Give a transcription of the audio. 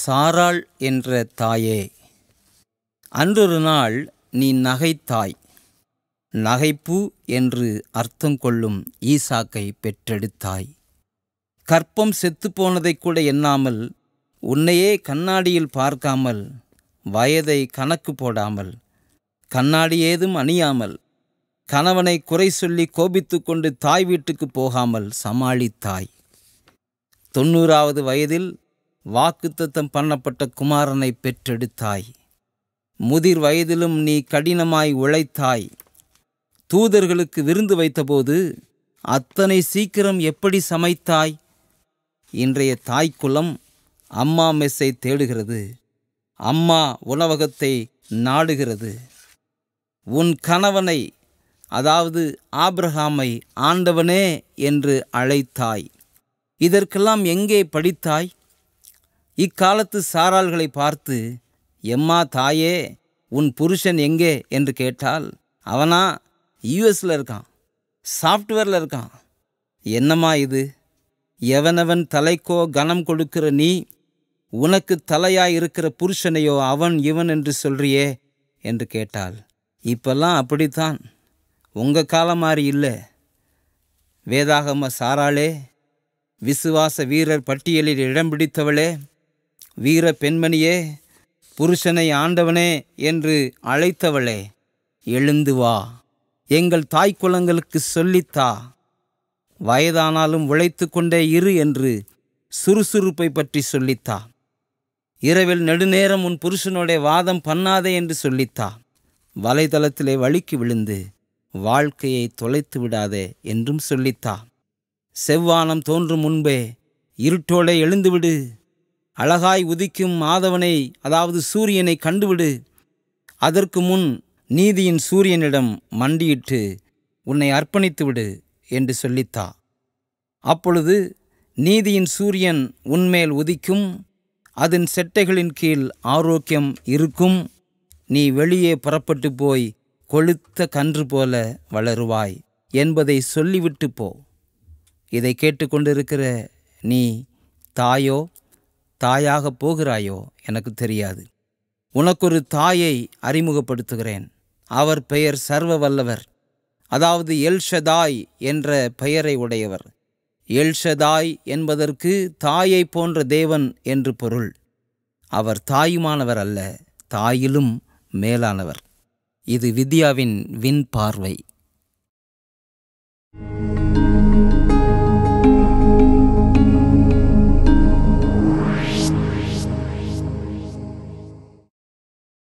சாராள் என்ற தாயே அன்றொரு நாள் நீ நகைத்தாய் நகைப்பு என்று அர்த்தம் கொள்ளும் ஈசாக்கை பெற்றெடுத்தாய் கற்பம் செத்துப்போனதை கூட எண்ணாமல் உன்னையே கண்ணாடியில் பார்க்காமல் வயதை கணக்கு போடாமல் கண்ணாடி ஏதும் அணியாமல் கணவனை குறை சொல்லி கோபித்து கொண்டு தாய் வீட்டுக்கு போகாமல் சமாளித்தாய் தொண்ணூறாவது வயதில் வாக்குத்தத்தம் பண்ணப்பட்ட குமாரனை பெற்றெடுத்தாய் முதிர் வயதிலும் நீ கடினமாய் உழைத்தாய் தூதர்களுக்கு விருந்து வைத்தபோது அத்தனை சீக்கிரம் எப்படி சமைத்தாய் இன்றைய தாய்க்குலம் அம்மா மெஸ்ஸை தேடுகிறது அம்மா உணவகத்தை நாடுகிறது உன் கணவனை அதாவது ஆப்ரஹாமை ஆண்டவனே என்று அழைத்தாய் இதற்கெல்லாம் எங்கே படித்தாய் இக்காலத்து சாராள்களை பார்த்து எம்மா தாயே உன் புருஷன் எங்கே என்று கேட்டால் அவனா யூஎஸில் இருக்கான் சாஃப்ட்வேரில் இருக்கான் என்னம்மா இது எவனவன் தலைக்கோ கனம் கொடுக்கிற நீ உனக்கு தலையாய் இருக்கிற புருஷனையோ அவன் இவன் என்று சொல்றியே என்று கேட்டாள் இப்பெல்லாம் அப்படித்தான் உங்கள் காலம் மாதிரி இல்லை வேதாகம சாராளே விசுவாச வீரர் பட்டியலில் இடம் பிடித்தவளே வீர பெண்மணியே புருஷனை ஆண்டவனே என்று அழைத்தவளே எழுந்து வா எங்கள் தாய் குலங்களுக்கு சொல்லித்தா வயதானாலும் உழைத்து கொண்டே இரு என்று சுறுசுறுப்பை பற்றி சொல்லித்தா இரவில் நெடுநேரம் உன் புருஷனுடைய வாதம் பண்ணாதே என்று சொல்லித்தா வலைதளத்திலே வழுக்கி விழுந்து வாழ்க்கையை தொலைத்து விடாதே என்றும் சொல்லித்தா செவ்வானம் தோன்றும் முன்பே இருட்டோட எழுந்துவிடு அழகாய் உதிக்கும் மாதவனை அதாவது சூரியனை கண்டுவிடு அதற்கு முன் நீதியின் சூரியனிடம் மண்டியிட்டு உன்னை அர்ப்பணித்து விடு என்று சொல்லித்தா அப்பொழுது நீதியின் சூரியன் உன்மேல் உதிக்கும் அதன் செட்டைகளின் கீழ் ஆரோக்கியம் இருக்கும் நீ வெளியே புறப்பட்டு போய் கொளுத்த கன்று போல வளருவாய் என்பதை சொல்லிவிட்டு போ இதை கேட்டுக்கொண்டிருக்கிற நீ தாயோ தாயாக போகிறாயோ எனக்கு தெரியாது உனக்கொரு தாயை அறிமுகப்படுத்துகிறேன் அவர் பெயர் சர்வ வல்லவர் அதாவது எல்ஷதாய் என்ற பெயரை உடையவர் எல்ஷதாய் என்பதற்கு தாயை போன்ற தேவன் என்று பொருள் அவர் தாயுமானவர் அல்ல தாயிலும் மேலானவர் இது வித்யாவின் விண் பார்வை